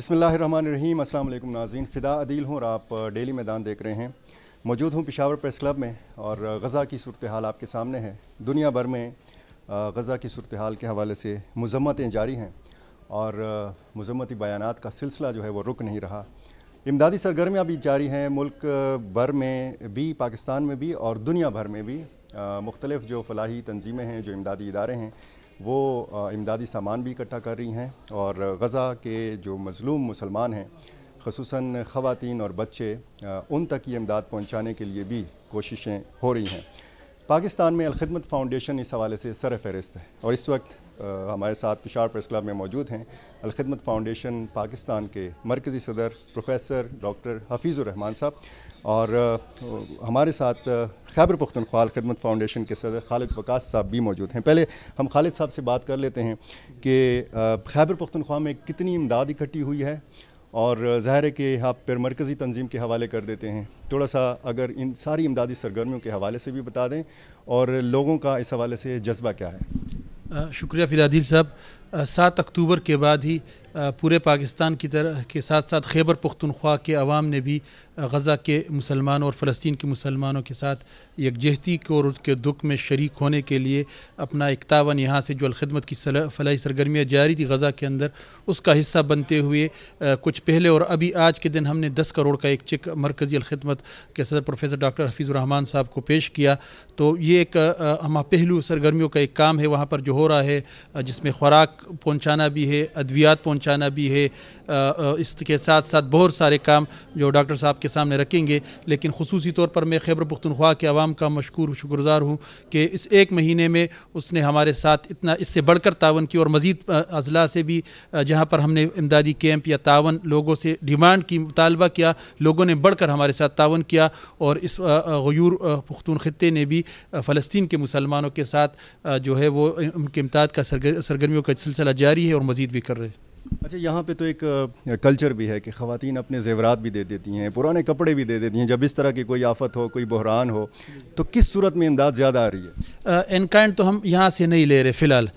बसमीम अस्सलाम वालेकुम नाजीन फ़िदा अदील हूँ और आप डेली मैदान देख रहे हैं मौजूद हूँ पिशावर प्रेस क्लब में और गज़ा की सूरत हाल आपके सामने है दुनिया भर में गज़ा की सूरत हाल के हवाले से मजम्मतें जारी हैं और मजम्मती बयानात का सिलसिला जो है वो रुक नहीं रहा इमदादी सरगर्मियाँ भी जारी हैं मुल्क भर में भी पाकिस्तान में भी और दुनिया भर में भी मुख्तलिफ़ जो फलाही तंजीमें हैं जो इमदादी इदारे हैं वो इमदादी सामान भी इकट्ठा कर रही हैं और गज़ा के जो मज़लूम मुसलमान हैं खसूस ख़वान और बच्चे उन तक ये इमदाद पहुँचाने के लिए भी कोशिशें हो रही हैं पाकिस्तान में अलखदमत फ़ाउंडेशन इस हवाले से सर फहरिस्त है और इस वक्त हमारे साथ पिशा प्रेस क्लब में मौजूद हैं अलखदमत फाउंडेशन पाकिस्तान के मरकज़ी सदर प्रोफेसर डॉक्टर हफीज़ुररहमान साहब और हमारे साथ खैबर पुख्तनख्वा खदमत फाउंडेशन के सदर खालिद वकास साहब भी मौजूद हैं पहले हम खालिद साहब से बात कर लेते हैं कि खैबर पुख्तनख्वा में कितनी इमदाद इकट्ठी हुई है और ज़ाहिर है कि आप फिर मरकज़ी तंजीम के हवाले कर देते हैं थोड़ा सा अगर इन सारी इमदादी सरगर्मियों के हवाले से भी बता दें और लोगों का इस हवाले से जज्बा क्या है شکریہ فدا دل صاحب सात अक्टूबर के बाद ही पूरे पाकिस्तान की तरह के साथ साथ खैबर पुख्तनख्वा के अवाम ने भी गज़ा के मुसलमानों और फ़लस्तीन के मुसलमानों के साथ यकजहती को और उसके दुख में शरीक होने के लिए अपना एक तावन यहाँ से जो अलखदमत की फलाई सरगर्मियाँ जारी थी गज़ा के अंदर उसका हिस्सा बनते हुए कुछ पहले और अभी आज के दिन हमने दस करोड़ का एक चेक मरकज़ी अलखदमत के सदर प्रोफेसर डॉक्टर हफीज़ुररहमान साहब को पेश किया तो ये एक हम पहलू सरगर्मियों का एक काम है वहाँ पर जो हो रहा है जिसमें खुराक पहुंचाना भी है अद्वियात पहुंचाना भी है इसके साथ साथ बहुत सारे काम जो डॉक्टर साहब के सामने रखेंगे लेकिन खसूसी तौर पर मैं खैबर पुख्तनख्वा के आवाम का मशहूर शुक्रगुजार हूँ कि इस एक महीने में उसने हमारे साथ इतना इससे बढ़कर तावन की और मज़ीद अजला से भी जहाँ पर हमने इमदादी कैंप या तावन लोगों से डिमांड की मुतालबा किया लोगों ने बढ़कर हमारे साथ तावन किया और इस गयूर पुख्तून ख़त्े ने भी फ़लस्तीन के मुसलमानों के साथ जो है वो उनके इमदाद का सरगर्मियों का सिलसिला जारी है और मज़ीद भी कर रहे हैं अच्छा यहाँ पे तो एक कल्चर भी है कि खातन अपने जेवरात भी दे देती हैं पुराने कपड़े भी दे देती हैं जब इस तरह की कोई आफत हो कोई बहरान हो तो किस सूरत में इमदाद ज़्यादा आ रही है इनकाइंड तो हम यहाँ से नहीं ले रहे फ़िलहाल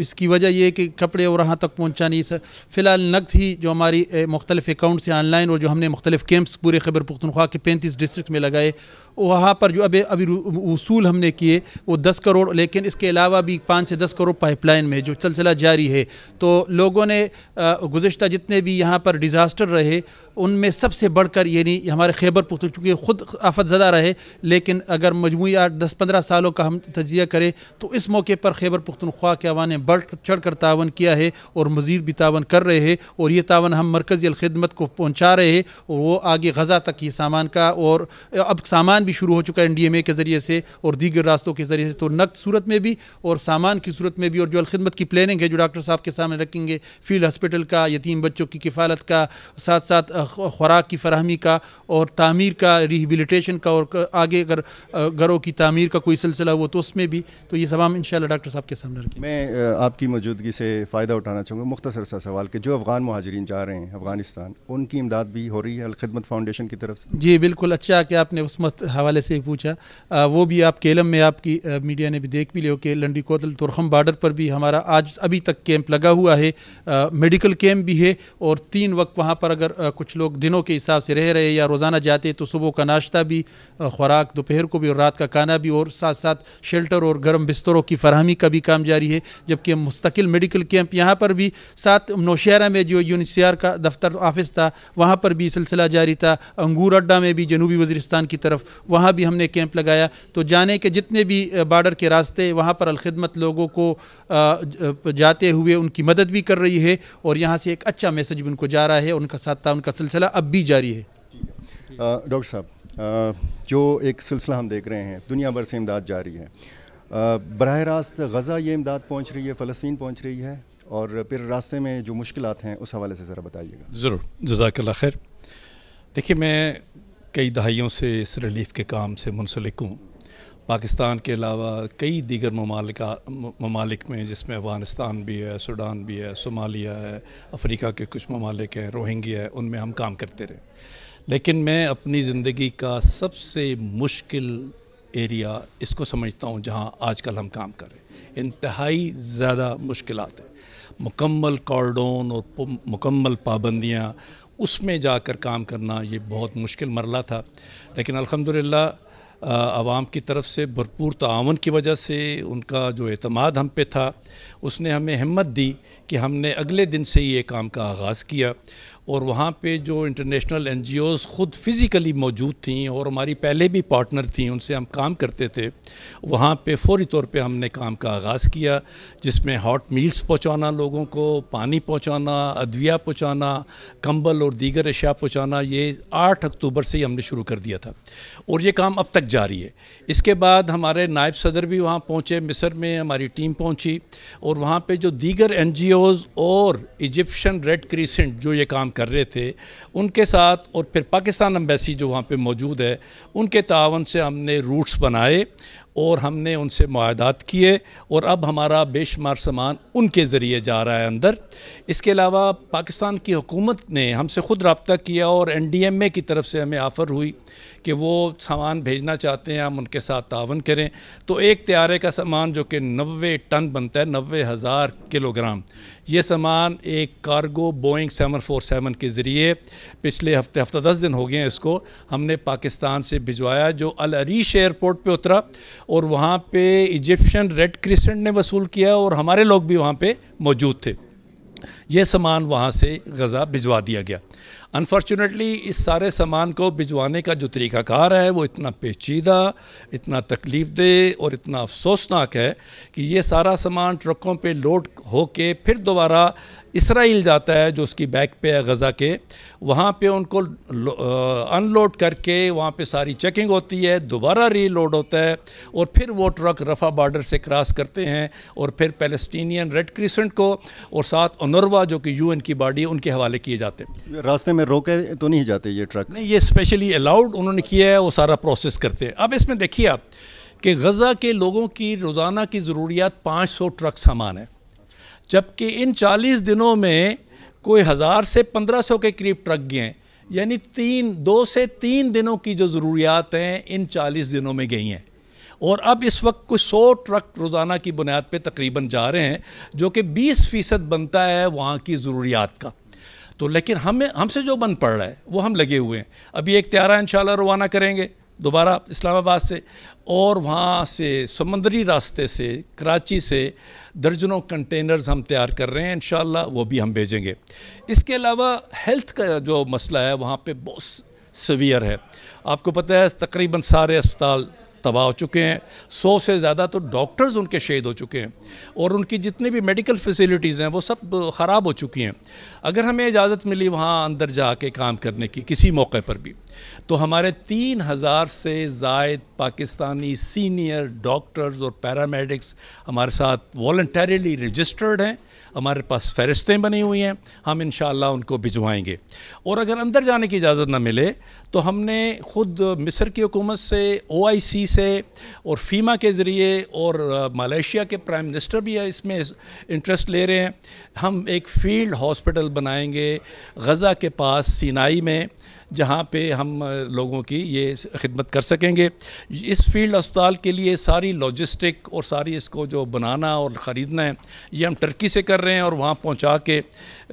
इसकी वजह यह कि कपड़े और वहाँ तक पहुँचा नहीं सर फ़िलहाल नकद ही जो हमारी मुख्तलिफ अकाउंट्स हैं ऑनलाइन और जो हमने मुख्तलिफ कैंप्स पूरे खैबर पख्तनख्वा के पैंतीस डिस्ट्रिक्ट में लगाए वहाँ पर जो अभी अभी वसूल हमने किए वो दस करोड़ लेकिन इसके अलावा भी पाँच से दस करोड़ पाइपलाइन में जो सिलसिला जारी है तो लोगों ने गुज्त जितने भी यहाँ पर डिज़ास्टर रहे उनमें सबसे बढ़कर यानी हमारे खैबर पुख्त चूँकि ख़ुद आफत ज़दा रहे लेकिन अगर मजमू दस पंद्रह सालों का हम तजिया करें तो इस मौके पर खैबर पुख्तनख्वा के अवान ने बढ़ चढ़ कर तावन किया है और मज़ीद भी तावन कर रहे हैं और ये तावन हम मरकज़ी ख़िदमत को पहुँचा रहे हैं और वो आगे गज़ा तक ये सामान का और अब सामान भी शुरू हो चुका है एन डी एम ए के ज़रिए से और दीगर रास्तों के ज़रिए से तो नकद सूरत में भी और सामान की सूरत में भी और जो अलखदमत की प्लानिंग है जो डॉक्टर साहब के सामने रखेंगे फील्ड हॉस्पिटल का यतीम बच्चों की किफ़ालत का साथ साथ खुराक की फरहमी का और तमीर का रिहेबिलिटेशन का और आगे अगर घरों की तमीर का कोई सिलसिला हुआ तो उसमें भी तो ये तमाम इन डॉक्टर साहब के सामने रखें मैं आपकी मौजूदगी से फ़ायदा उठाना चाहूँगा मुख्तर सा सवाल कि जो अफ़गान महाजरीन जा रहे हैं अफ़गानिस्तान उनकी इमदाद भी हो रही है अलखदमत फाउंडेशन की तरफ से जी बिल्कुल अच्छा कि आपने उस हवाले से पूछा आ, वो भी आप केलम में आपकी आ, मीडिया ने भी देख भी लियो कि लंडी कोतल तुरखम बार्डर पर भी हमारा आज अभी तक कैंप लगा हुआ है आ, मेडिकल कैंप भी है और तीन वक्त वहाँ पर अगर कुछ लोग दिनों के हिसाब से रह रहे या रोज़ाना जाते तो सुबह का नाश्ता भी खुराक दोपहर को भी और रात का खाना भी और साथ साथ शेल्टर और गर्म बिस्तरों की फरहमी का भी काम जारी है जबकि मुस्तकिल मेडिकल कैंप यहाँ पर भी साथ नौशहरा में जो यूनिसियार का दफ्तर ऑफिस था वहाँ पर भी सिलसिला जारी था अंगूर अड्डा में भी जनूबी वजरस्तान की तरफ वहाँ भी हमने कैंप लगाया तो जाने के जितने भी बार्डर के रास्ते वहाँ पर अलखदमत लोगों को जाते हुए उनकी मदद भी कर रही है और यहाँ से एक अच्छा मैसेज भी उनको जा रहा है उनका साथ उनका सिलसिला अब भी जारी है डॉक्टर साहब जो एक सिलसिला हम देख रहे हैं दुनिया भर से इमदाद जारी है बरह रास्त गज़ा ये इमदाद पहुँच रही है फ़लस्तीन पहुँच रही है और फिर रास्ते में जो मुश्किल हैं उस हवाले से ज़रा बताइएगा ज़रूर जजाकल्ला खैर देखिए मैं कई दहाइयों से इस रिलीफ़ के काम से मुंसलिक हूँ पाकिस्तान के अलावा कई दीगर ममालिक में जिसमें अफ़गानिस्तान भी है सूडान भी है सोमालिया है अफ्रीका के कुछ ममालिक हैं रोहिंग्या है उनमें हम काम करते रहे लेकिन मैं अपनी ज़िंदगी का सबसे मुश्किल एरिया इसको समझता हूँ जहाँ आजकल हम काम कर रहे हैं इंतहाई ज़्यादा मुश्किल हैं मुकम्मल कॉर्डोन और मुकम्मल पाबंदियाँ उसमें जाकर काम करना ये बहुत मुश्किल मरला था लेकिन अल्हम्दुलिल्लाह आवाम की तरफ से भरपूर तावन की वजह से उनका जो अतमाद हम पे था उसने हमें हिम्मत दी कि हमने अगले दिन से ही ये काम का आगाज़ किया और वहाँ पे जो इंटरनेशनल एन ख़ुद फिज़िकली मौजूद थी और हमारी पहले भी पार्टनर थी उनसे हम काम करते थे वहाँ पे फौरी तौर पे हमने काम का आगाज़ किया जिसमें हॉट मील्स पहुँचाना लोगों को पानी पहुँचाना अदविया पहुँचाना कंबल और दीगर अशिया पहुँचाना ये आठ अक्टूबर से ही हमने शुरू कर दिया था और ये काम अब तक जारी है इसके बाद हमारे नायब सदर भी वहाँ पहुँचे मिसर में हमारी टीम पहुँची और वहाँ पर जो दीगर एन और इजिप्शन रेड क्रीसेंट जो ये काम कर रहे थे उनके साथ और फिर पाकिस्तान अम्बेसी जो वहाँ पर मौजूद है उनके तावन से हमने रूट्स बनाए और हमने उनसे माहदात किए और अब हमारा बेशुमार सामान उनके ज़रिए जा रहा है अंदर इसके अलावा पाकिस्तान की हुकूमत ने हमसे ख़ुद रबता किया और एन डी एम ए की तरफ से हमें आफ़र हुई कि वो सामान भेजना चाहते हैं हम उनके साथ तावन करें तो एक त्यारे का सामान जो कि नबे टन बनता है नबे हज़ार किलोग्राम ये सामान एक cargo Boeing seven four seven के ज़रिए पिछले हफ्ते हफ्ता दस दिन हो गए हैं इसको हमने पाकिस्तान से भिजवाया जो अल अरीश एयरपोर्ट पे उतरा और वहाँ पे इजिप्शियन रेड क्रिसेंट ने वसूल किया और हमारे लोग भी वहाँ पे मौजूद थे ये सामान वहाँ से गज़ा भिजवा दिया गया अनफॉर्चुनेटली इस सारे सामान को भिजवाने का जो तरीकाकार है वो इतना पेचीदा इतना तकलीफ दे और इतना अफसोसनाक है कि ये सारा सामान ट्रकों पे लोड हो के फिर दोबारा इसराइल जाता है जो उसकी बैक पे है गज़ा के वहाँ पे उनको अनलोड करके वहाँ पे सारी चेकिंग होती है दोबारा रीलोड होता है और फिर वो ट्रक रफ़ा बॉर्डर से क्रॉस करते हैं और फिर पेलस्टीनियन रेड क्रिसेंट को और साथ अनरवा जो कि यूएन की बॉडी उनके हवाले किए जाते हैं रास्ते में में रोके तो नहीं जाते ये ट्रक नहीं ये स्पेशली अलाउड उन्होंने किया है वो सारा प्रोसेस करते हैं अब इसमें देखिए आप कि गज़ा के लोगों की रोज़ाना की ज़रूरियात 500 ट्रक सामान है जबकि इन 40 दिनों में कोई हज़ार से 1500 के करीब ट्रक गए हैं यानी तीन दो से तीन दिनों की जो ज़रूरियात हैं इन चालीस दिनों में गई हैं और अब इस वक्त कुछ सौ ट्रक रोज़ाना की बुनियाद पर तकरीबन जा रहे हैं जो कि 20 फ़ीसद बनता है वहाँ की ज़रूरियात का तो लेकिन हमें हमसे जो बंद पड़ रहा है वो हम लगे हुए हैं अभी एक त्यारा इन रवाना करेंगे दोबारा इस्लामाबाद से और वहाँ से समंदरी रास्ते से कराची से दर्जनों कंटेनर्स हम तैयार कर रहे हैं इन वो भी हम भेजेंगे इसके अलावा हेल्थ का जो मसला है वहाँ पे बहुत सवियर है आपको पता है तकरीबन सारे अस्पताल तबाह हो चुके हैं सौ से ज़्यादा तो डॉक्टर्स उनके शहीद हो चुके हैं और उनकी जितनी भी मेडिकल फैसिलिटीज़ हैं वो सब ख़राब हो चुकी हैं अगर हमें इजाज़त मिली वहाँ अंदर जा के काम करने की किसी मौके पर भी तो हमारे तीन हज़ार से जायद पाकिस्तानी सीनियर डॉक्टर्स और पैरामेडिक्स हमारे साथ वॉल्टरली रजिस्टर्ड हैं हमारे पास फहरिस्तें बनी हुई हैं हम इन उनको भिजवाएंगे और अगर अंदर जाने की इजाज़त ना मिले तो हमने ख़ुद मिस्र की हुकूमत से ओ आई सी से और फीमा के ज़रिए और मलेशिया के प्राइम मिनिस्टर भी है इसमें इंटरेस्ट ले रहे हैं हम एक फील्ड हॉस्पिटल बनाएंगे गज़ा के पास सीनाई में जहाँ पे हम लोगों की ये खिदमत कर सकेंगे इस फील्ड अस्पताल के लिए सारी लॉजिस्टिक और सारी इसको जो बनाना और ख़रीदना है ये हम टर्की से कर रहे हैं और वहाँ पहुँचा के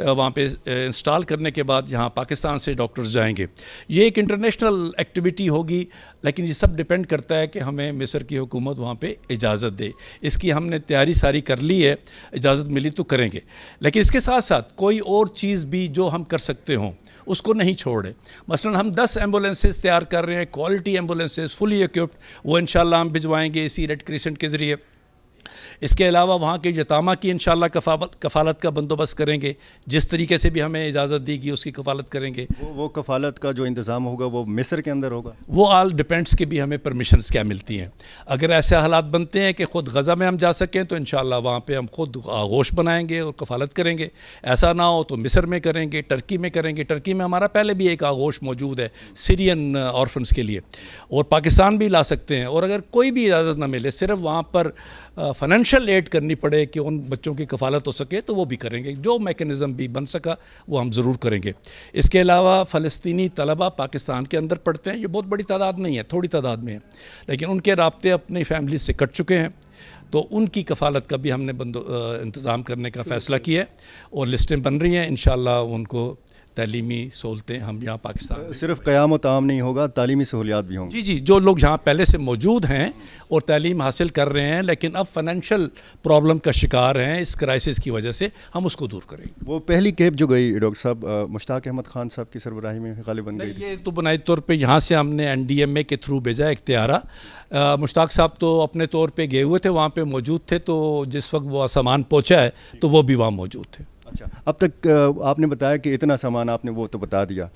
वहाँ पे इंस्टॉल करने के बाद यहाँ पाकिस्तान से डॉक्टर्स जाएंगे ये एक इंटरनेशनल एक्टिविटी होगी लेकिन ये सब डिपेंड करता है कि हमें मिस्र की हुकूमत वहाँ पर इजाज़त दे इसकी हमने तैयारी सारी कर ली है इजाज़त मिली तो करेंगे लेकिन इसके साथ साथ कोई और चीज़ भी जो हम कर सकते हों उसको नहीं छोड़े मसलन हम दस एम्बुलेंसेज तैयार कर रहे हैं क्वालिटी एम्बुलेंसेज फुली इक्विप्ड वो इन हम भिजवाएंगे इसी रेड क्रिसेंट के ज़रिए इसके अलावा वहाँ के जतामा की इन शफा कफालत का बंदोबस्त करेंगे जिस तरीके से भी हमें इजाज़त दी गई उसकी कफालत करेंगे वो, वो कफालत का जो इंतज़ाम होगा वो मिस्र के अंदर होगा वो आल डिपेंड्स के भी हमें परमिशन क्या मिलती हैं अगर ऐसे हालात बनते हैं कि ख़ुद गज़ा में हम जा सकें तो इन वहाँ पर हम खुद आगोश बनाएंगे और कफालत करेंगे ऐसा ना हो तो मिसर में करेंगे टर्की में करेंगे टर्की में हमारा पहले भी एक आगोश मौजूद है सीरियन औरफनस uh, के लिए और पाकिस्तान भी ला सकते हैं और अगर कोई भी इजाज़त ना मिले सिर्फ वहाँ पर फाइनेंशियल एड करनी पड़े कि उन बच्चों की कफालत हो सके तो वो भी करेंगे जो मेकनिज़म भी बन सका वो हम ज़रूर करेंगे इसके अलावा फ़लस्तनी तलबा पाकिस्तान के अंदर पढ़ते हैं ये बहुत बड़ी तादाद नहीं है थोड़ी तादाद में है लेकिन उनके रबते अपनी फैमिली से कट चुके हैं तो उनकी कफालत का भी हमने इंतज़ाम करने का फ़ैसला किया है और लिस्टें बन रही हैं इन उनको तलीमी सहूलतें हम यहाँ पाकिस्तान सिर्फ क़्याम तमाम नहीं होगा तलीमी सहूलियात भी होंगी जी जी जो लोग यहाँ पहले से मौजूद हैं और तलीम हासिल कर रहे हैं लेकिन अब फाइनेंशियल प्रॉब्लम का शिकार हैं इस क्राइसिस की वजह से हम उसको दूर करेंगे वो पहली कैब जो गई डॉक्टर साहब मुश्ताक अहमद खान साहब की सरबराही में गाली बन गई ये तो बुनियादी तौर पर यहाँ से हमने एन डी एम ए के थ्रू भेजा इख्तियारा मुश्ताक साहब तो अपने तौर पर गए हुए थे वहाँ पर मौजूद थे तो जिस वक्त वो सामान पहुँचा है तो वो भी वहाँ मौजूद थे अच्छा अब तक आपने बताया कि इतना सामान आपने वो तो बता दिया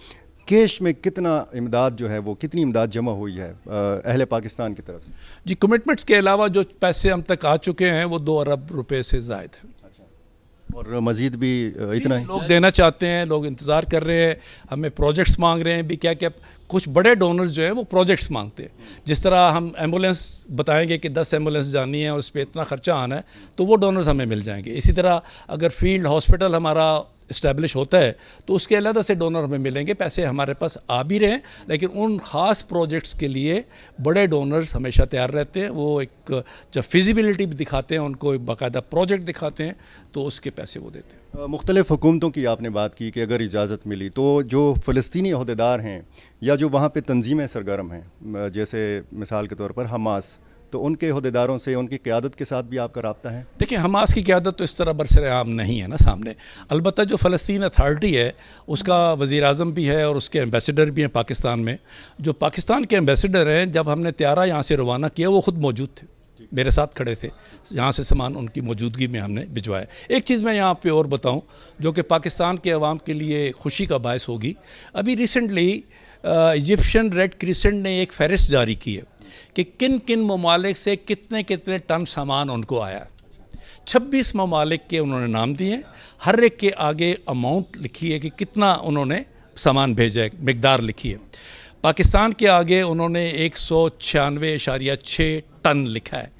केश में कितना इमदाद जो है वो कितनी इमदाद जमा हुई है अहल पाकिस्तान की तरफ से जी कमिटमेंट्स के अलावा जो पैसे हम तक आ चुके हैं वो दो अरब रुपए से जायद है और मजीद भी इतना ही लोग देना चाहते हैं लोग इंतज़ार कर रहे हैं हमें प्रोजेक्ट्स मांग रहे हैं भी क्या क्या कुछ बड़े डोनर्स जो हैं वो प्रोजेक्ट्स मांगते हैं जिस तरह हम एम्बुलेंस बताएंगे कि दस एम्बुलेंस जानी है और उस पर इतना ख़र्चा आना है तो वो डोनर्स हमें मिल जाएंगे इसी तरह अगर फील्ड हॉस्पिटल हमारा इस्टेब्लिश होता है तो उसके अलहदा से डोनर हमें मिलेंगे पैसे हमारे पास आ भी रहे हैं लेकिन उन ख़ास प्रोजेक्ट्स के लिए बड़े डोनर्स हमेशा तैयार रहते हैं वो एक जब फिजिबिलिटी भी दिखाते हैं उनको एक बाकायदा प्रोजेक्ट दिखाते हैं तो उसके पैसे वो देते हैं मुख्तलिफ हुकूमतों की आपने बात की कि अगर इजाज़त मिली तो जो फ़लस्तनी अहदेदार हैं या जो वहाँ पर तंजीमें सरगर्म हैं जैसे मिसाल के तौर पर हमास तो उनके अहदेदारों से उनकी क्यादत के साथ भी आपका रबता है देखिए हमास की क्यादत तो इस तरह बरसर आम नहीं है ना सामने अलबत् जो फ़लस्तीन अथार्टी है उसका वज़ी अजम भी है और उसके एम्बेसडर भी हैं पाकिस्तान में जो पाकिस्तान के एम्बेसडर हैं जब हमने त्यारा यहाँ से रवाना किया वो ख़ुद मौजूद थे मेरे साथ खड़े थे यहाँ से सामान उनकी मौजूदगी में हमने भिजवाया एक चीज़ मैं यहाँ पे और बताऊँ जो कि पाकिस्तान के अवाम के लिए खुशी का बायस होगी अभी रिसेंटली इजिप्शियन रेड क्रिसेंट ने एक फहरिस्त जारी की है कि किन किन ममालिक से कितने कितने टन सामान उनको आया छब्बीस ममालिक के उन्होंने नाम दिए हर एक के आगे अमाउंट लिखी है कि कितना उन्होंने सामान भेजा है मकदार लिखी है पाकिस्तान के आगे उन्होंने एक सौ छियानवे इशारिया छः टन लिखा है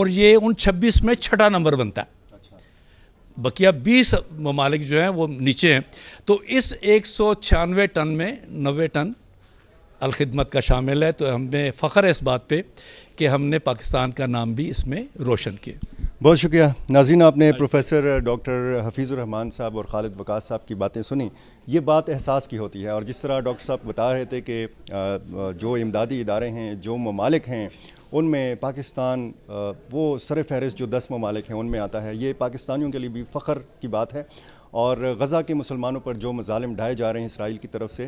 और ये उन छब्बीस में छठा नंबर बनता है बकिया बीस ममालिक जो हैं वो नीचे हैं तो इस एक सौ छियानवे टन में नबे टन अलखदमत का शामिल है तो हमें फ़ख्र है इस बात पर कि हमने पाकिस्तान का नाम भी इसमें रोशन किया बहुत शुक्रिया नाजीन आपने हाँ प्रोफेसर डॉक्टर हफीज़ुररहमान साहब और खालिद वकास साहब की बातें सुनी ये बात एहसास की होती है और जिस तरह डॉक्टर साहब बता रहे थे कि जो इमदादी इदारे हैं जो ममालिक हैं उनमें पाकिस्तान वो सर फहरिस्त जो दस ममालिक हैं उनमें आता है ये पाकिस्तानियों के लिए भी फ़ख्र की बात है और गज़ा के मुसलमानों पर जो मजालम ढाए जा रहे हैं इसराइल की तरफ से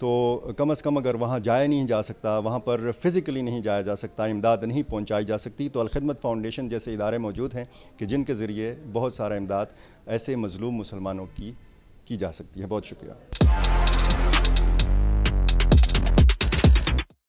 तो कम अज़ कम अगर वहाँ जाया नहीं जा सकता वहाँ पर फ़िज़िकली नहीं जाया जा सकता इमदाद नहीं पहुँचाई जा सकती तो अलखदमत फ़ाउंडेशन जैसे इदारे मौजूद हैं कि जिनके ज़रिए बहुत सारा इमदाद ऐसे मजलूम मुसलमानों की की जा सकती है बहुत शुक्रिया